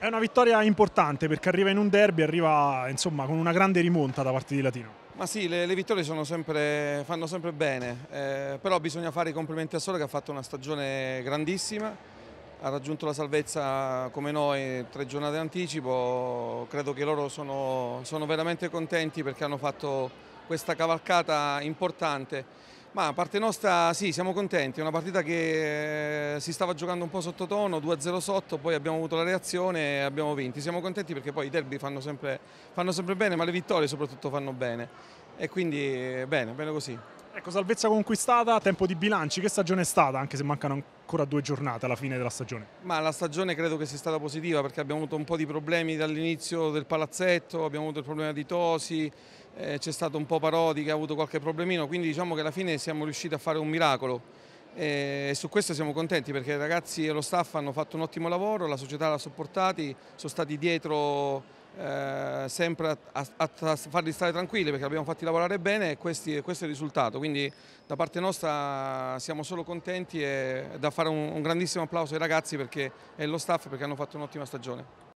È una vittoria importante perché arriva in un derby, arriva insomma, con una grande rimonta da parte di Latino. Ma sì, le, le vittorie sempre, fanno sempre bene, eh, però bisogna fare i complimenti a Sole che ha fatto una stagione grandissima, ha raggiunto la salvezza come noi tre giornate in anticipo, credo che loro sono, sono veramente contenti perché hanno fatto questa cavalcata importante ma a parte nostra sì, siamo contenti, è una partita che eh, si stava giocando un po' sottotono, 2-0 sotto, poi abbiamo avuto la reazione e abbiamo vinto. Siamo contenti perché poi i derby fanno sempre, fanno sempre bene, ma le vittorie soprattutto fanno bene. E quindi eh, bene, bene così. Ecco, salvezza conquistata, tempo di bilanci, che stagione è stata, anche se mancano ancora due giornate alla fine della stagione? Ma la stagione credo che sia stata positiva perché abbiamo avuto un po' di problemi dall'inizio del palazzetto, abbiamo avuto il problema di Tosi, eh, c'è stato un po' Parodi che ha avuto qualche problemino, quindi diciamo che alla fine siamo riusciti a fare un miracolo eh, e su questo siamo contenti perché i ragazzi e lo staff hanno fatto un ottimo lavoro, la società l'ha supportati, sono stati dietro eh, sempre a, a, a, farli stare tranquilli perché abbiamo fatti lavorare bene e questi, questo è il risultato. Quindi da parte nostra siamo solo contenti e da fare un, un grandissimo applauso ai ragazzi perché, e allo staff perché hanno fatto un'ottima stagione.